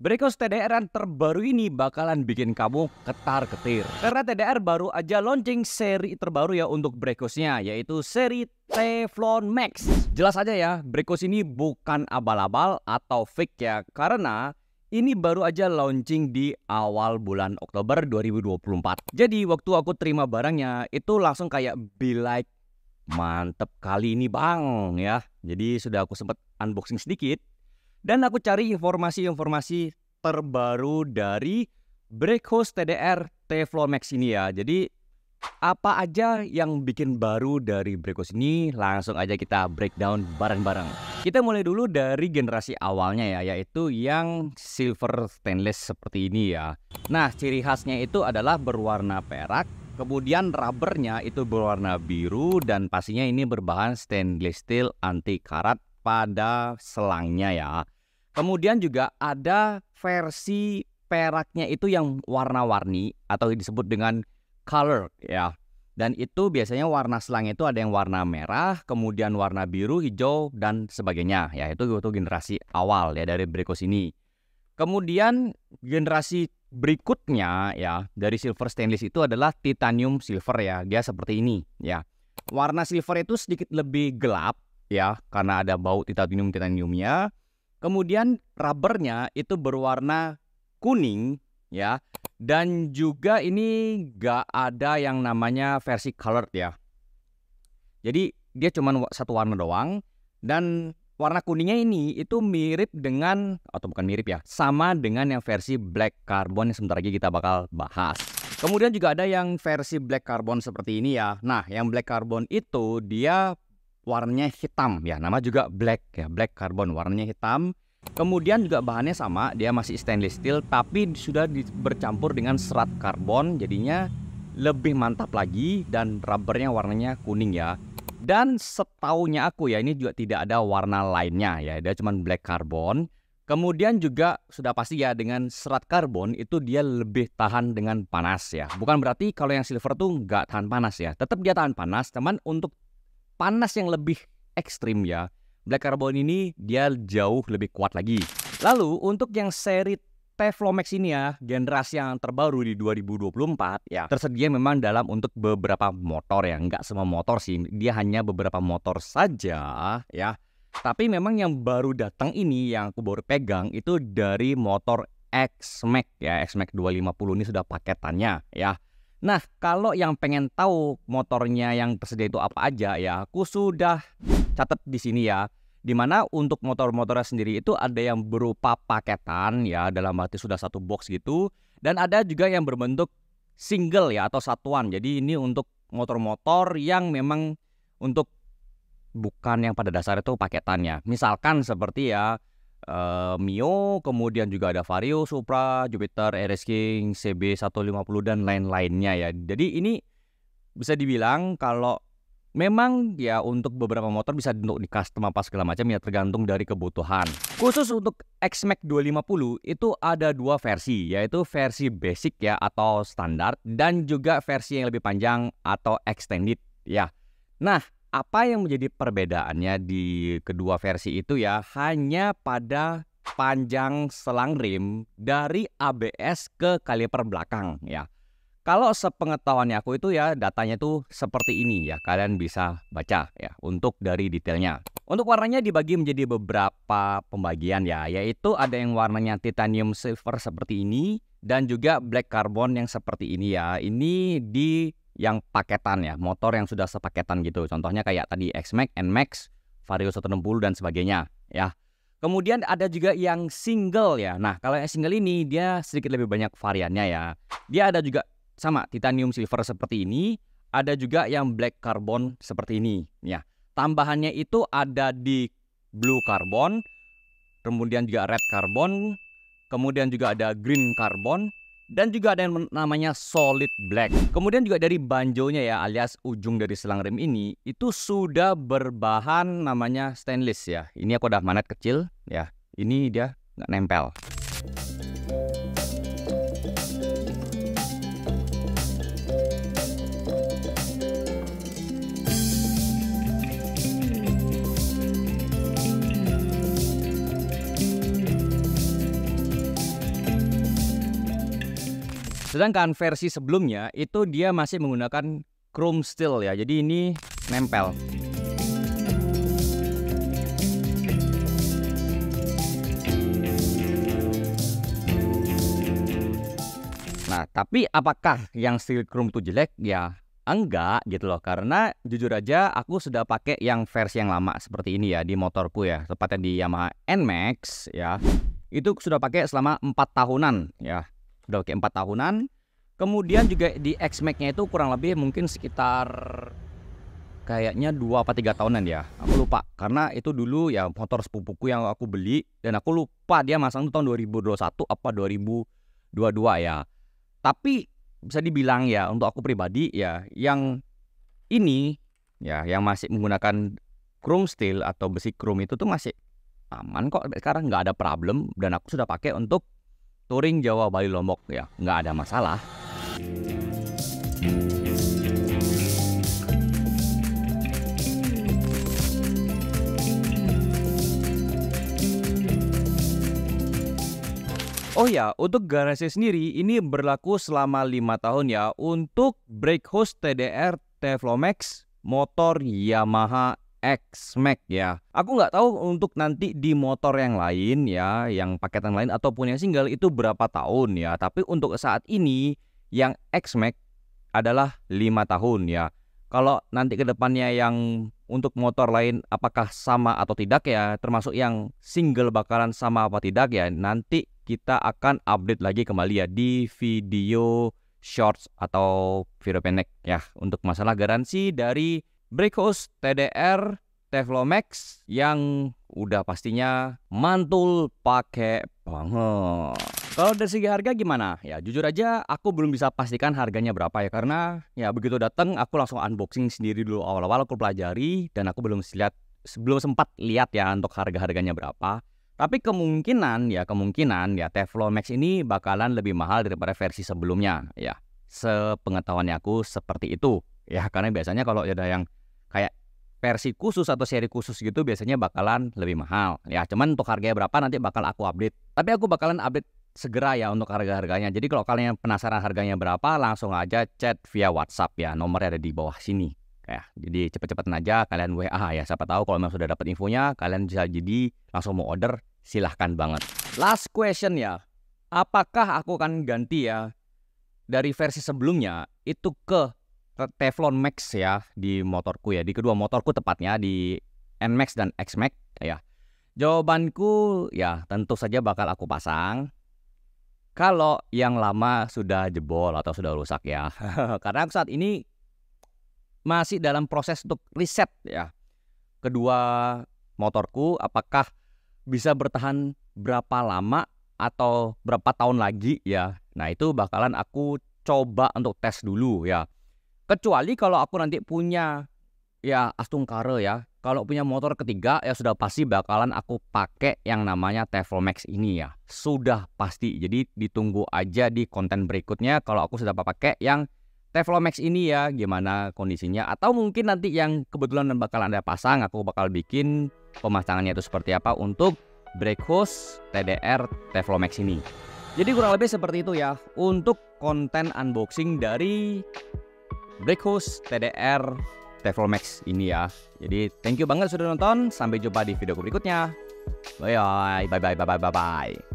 Berikut TDR yang terbaru ini bakalan bikin kamu ketar-ketir. Karena TDR baru aja launching seri terbaru ya untuk Brekosnya, yaitu seri Teflon Max. Jelas aja ya, Brekos ini bukan abal-abal atau fake ya, karena ini baru aja launching di awal bulan Oktober 2024. Jadi waktu aku terima barangnya, itu langsung kayak be like, mantep kali ini bang ya. Jadi sudah aku sempat unboxing sedikit dan aku cari informasi-informasi terbaru dari Breakhost TDR Teflon Max ini ya. Jadi apa aja yang bikin baru dari Breakhost ini langsung aja kita breakdown bareng-bareng kita mulai dulu dari generasi awalnya ya yaitu yang silver stainless seperti ini ya nah ciri khasnya itu adalah berwarna perak kemudian rubbernya itu berwarna biru dan pastinya ini berbahan stainless steel anti karat pada selangnya ya Kemudian juga ada versi peraknya itu yang warna-warni atau disebut dengan color ya. Dan itu biasanya warna selang itu ada yang warna merah, kemudian warna biru, hijau dan sebagainya. Ya itu itu generasi awal ya dari Brekos ini. Kemudian generasi berikutnya ya dari silver stainless itu adalah titanium silver ya. Dia seperti ini ya. Warna silver itu sedikit lebih gelap ya karena ada bau titanium titaniumnya Kemudian rubbernya itu berwarna kuning ya. Dan juga ini gak ada yang namanya versi colored ya. Jadi dia cuma satu warna doang dan warna kuningnya ini itu mirip dengan atau bukan mirip ya, sama dengan yang versi black carbon yang sebentar lagi kita bakal bahas. Kemudian juga ada yang versi black carbon seperti ini ya. Nah, yang black carbon itu dia warnanya hitam ya nama juga black ya black carbon warnanya hitam kemudian juga bahannya sama dia masih stainless steel tapi sudah bercampur dengan serat karbon jadinya lebih mantap lagi dan rubbernya warnanya kuning ya dan setaunya aku ya ini juga tidak ada warna lainnya ya dia cuma black carbon Kemudian juga sudah pasti ya dengan serat karbon itu dia lebih tahan dengan panas ya. Bukan berarti kalau yang silver tuh nggak tahan panas ya. Tetap dia tahan panas, teman untuk panas yang lebih ekstrim ya, black carbon ini dia jauh lebih kuat lagi. Lalu untuk yang seri Teflomax ini ya, generasi yang terbaru di 2024 ya, tersedia memang dalam untuk beberapa motor ya, nggak semua motor sih, dia hanya beberapa motor saja ya. Tapi memang yang baru datang ini yang aku baru pegang itu dari motor X-Max ya, X-Max 250 ini sudah paketannya ya. Nah, kalau yang pengen tahu motornya yang tersedia itu apa aja ya, aku sudah catat di sini ya. Dimana untuk motor-motornya sendiri itu ada yang berupa paketan ya, dalam arti sudah satu box gitu. Dan ada juga yang berbentuk single ya atau satuan. Jadi ini untuk motor-motor yang memang untuk bukan yang pada dasarnya itu paketannya. Misalkan seperti ya uh, Mio, kemudian juga ada Vario, Supra, Jupiter, RS King, CB150 dan lain-lainnya ya. Jadi ini bisa dibilang kalau Memang ya untuk beberapa motor bisa untuk di custom apa segala macam ya tergantung dari kebutuhan. Khusus untuk X-Max 250 itu ada dua versi yaitu versi basic ya atau standar dan juga versi yang lebih panjang atau extended ya. Nah apa yang menjadi perbedaannya di kedua versi itu ya hanya pada panjang selang rim dari ABS ke kaliper belakang ya. Kalau sepengetahuannya aku itu ya datanya tuh seperti ini ya kalian bisa baca ya untuk dari detailnya. Untuk warnanya dibagi menjadi beberapa pembagian ya, yaitu ada yang warnanya titanium silver seperti ini dan juga black carbon yang seperti ini ya. Ini di yang paketan ya, motor yang sudah sepaketan gitu. Contohnya kayak tadi X-Max, N Max, Vario 160 dan sebagainya ya. Kemudian ada juga yang single ya. Nah, kalau yang single ini dia sedikit lebih banyak variannya ya. Dia ada juga sama titanium silver seperti ini, ada juga yang black carbon seperti ini ya. Tambahannya itu ada di blue carbon, kemudian juga red carbon, kemudian juga ada green carbon, dan juga ada yang namanya solid black. Kemudian juga dari banjonya ya alias ujung dari selang rem ini itu sudah berbahan namanya stainless ya. Ini aku udah manet kecil ya. Ini dia nggak nempel. Sedangkan versi sebelumnya itu dia masih menggunakan chrome steel ya. Jadi ini nempel. Nah, tapi apakah yang steel chrome itu jelek? Ya, enggak gitu loh. Karena jujur aja aku sudah pakai yang versi yang lama seperti ini ya di motorku ya, tepatnya di Yamaha NMAX ya. Itu sudah pakai selama 4 tahunan ya udah kayak empat tahunan kemudian juga di X nya itu kurang lebih mungkin sekitar kayaknya dua apa tiga tahunan ya aku lupa karena itu dulu ya motor sepupuku yang aku beli dan aku lupa dia masang itu tahun 2021 apa 2022 ya tapi bisa dibilang ya untuk aku pribadi ya yang ini ya yang masih menggunakan chrome steel atau besi chrome itu tuh masih aman kok sekarang nggak ada problem dan aku sudah pakai untuk touring Jawa Bali Lombok ya nggak ada masalah. Oh ya, untuk garasi sendiri ini berlaku selama lima tahun ya untuk brake hose TDR Teflomax motor Yamaha X Max ya. Aku nggak tahu untuk nanti di motor yang lain ya, yang paketan lain ataupun yang single itu berapa tahun ya. Tapi untuk saat ini yang X Max adalah lima tahun ya. Kalau nanti kedepannya yang untuk motor lain apakah sama atau tidak ya, termasuk yang single bakalan sama apa tidak ya, nanti kita akan update lagi kembali ya di video shorts atau video pendek ya untuk masalah garansi dari Brickhouse, TDR, Teflomax yang udah pastinya mantul pakai banget. Kalau dari segi harga gimana? Ya jujur aja aku belum bisa pastikan harganya berapa ya karena ya begitu datang aku langsung unboxing sendiri dulu awal-awal aku pelajari dan aku belum lihat sebelum sempat lihat ya untuk harga-harganya berapa. Tapi kemungkinan ya kemungkinan ya Teflomax ini bakalan lebih mahal daripada versi sebelumnya ya. Sepengetahuannya aku seperti itu ya karena biasanya kalau ada yang kayak versi khusus atau seri khusus gitu biasanya bakalan lebih mahal. Ya, cuman untuk harganya berapa nanti bakal aku update. Tapi aku bakalan update segera ya untuk harga-harganya. Jadi kalau kalian penasaran harganya berapa, langsung aja chat via WhatsApp ya. Nomornya ada di bawah sini. Ya, jadi cepet-cepetan aja kalian WA ya. Siapa tahu kalau memang sudah dapat infonya, kalian bisa jadi langsung mau order, silahkan banget. Last question ya. Apakah aku akan ganti ya dari versi sebelumnya itu ke Teflon Max ya di motorku ya, di kedua motorku tepatnya di NMAX dan XMAX ya. Jawabanku ya tentu saja bakal aku pasang. Kalau yang lama sudah jebol atau sudah rusak ya. Karena aku saat ini masih dalam proses untuk riset ya. Kedua motorku apakah bisa bertahan berapa lama atau berapa tahun lagi ya. Nah, itu bakalan aku coba untuk tes dulu ya Kecuali kalau aku nanti punya ya Kare ya. Kalau punya motor ketiga ya sudah pasti bakalan aku pakai yang namanya Teflon Max ini ya. Sudah pasti. Jadi ditunggu aja di konten berikutnya kalau aku sudah pakai yang Teflon Max ini ya gimana kondisinya atau mungkin nanti yang kebetulan bakal Anda pasang aku bakal bikin pemasangannya itu seperti apa untuk brake hose TDR Teflon Max ini. Jadi kurang lebih seperti itu ya untuk konten unboxing dari Breakhouse TDR Teflon Max ini ya. Jadi thank you banget sudah nonton. Sampai jumpa di video berikutnya. Bye bye bye bye bye bye bye.